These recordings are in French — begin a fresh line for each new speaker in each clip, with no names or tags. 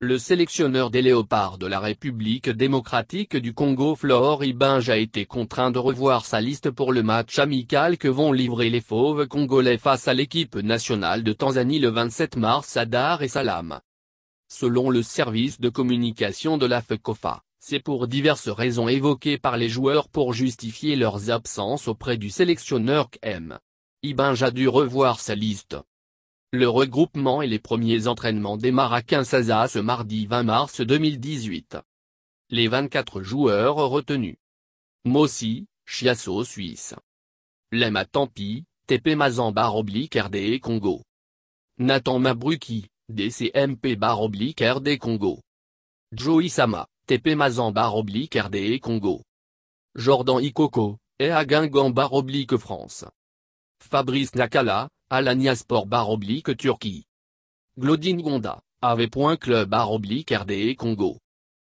Le sélectionneur des léopards de la République démocratique du Congo Flor Ibinge a été contraint de revoir sa liste pour le match amical que vont livrer les fauves congolais face à l'équipe nationale de Tanzanie le 27 mars à Dar es Salaam. Selon le service de communication de la FECOFA, c'est pour diverses raisons évoquées par les joueurs pour justifier leurs absences auprès du sélectionneur KM. Ibinge a dû revoir sa liste, le regroupement et les premiers entraînements démarrent à Kinshasa ce mardi 20 mars 2018. Les 24 joueurs retenus. Mossi, Chiasso Suisse. Lema Tampi, TP Mazamba oblique RD Congo. Nathan Mabruki, DCMP baroblique RD Congo. Joey Sama, TP Mazamba oblique RD Congo. Jordan Ikoko, EA Guingamp baroblique oblique France. Fabrice Nakala, Alanya Sport oblique Turquie. Glodine Gonda, AV.club bar oblique RDE Congo.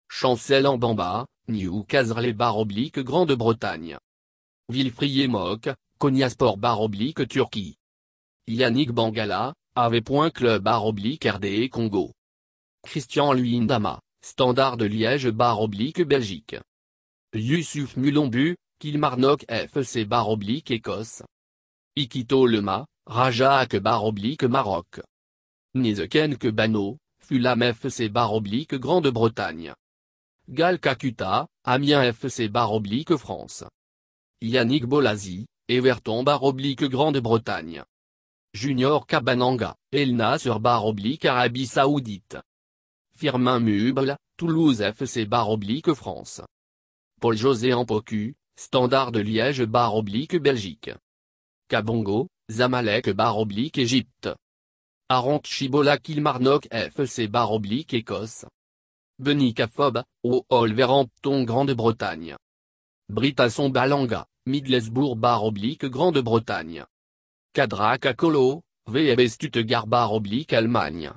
Chancel en Bamba, Newcastle bar oblique Grande-Bretagne. Wilfried Mok, Konya bar oblique Turquie. Yannick Bangala, AV.club bar oblique RDE Congo. Christian Luindama, Standard de Liège bar oblique Belgique. Yusuf Mulombu, Kilmarnock FC Baroblique oblique Écosse. Ikito Lema, Raja baroblique oblique Maroc. Nizeken Bano, Fulham FC baroblique Grande-Bretagne. Gal Kakuta, Amiens FC baroblique France. Yannick Bolazi, Everton bar oblique Grande-Bretagne. Junior Kabananga, Elna sur bar oblique Arabie Saoudite. Firmin Muble, Toulouse FC baroblique France. Paul-José Ampocu, Standard de Liège bar oblique Belgique. Kabongo, Zamalek bar oblique Égypte. Arant Chibola Kilmarnock FC bar oblique Écosse. Benny Kafob, Grande-Bretagne. Britasson Balanga, Midlesbourg bar oblique Grande-Bretagne. Kadra Kakolo, VEB Stuttgart bar oblique Allemagne.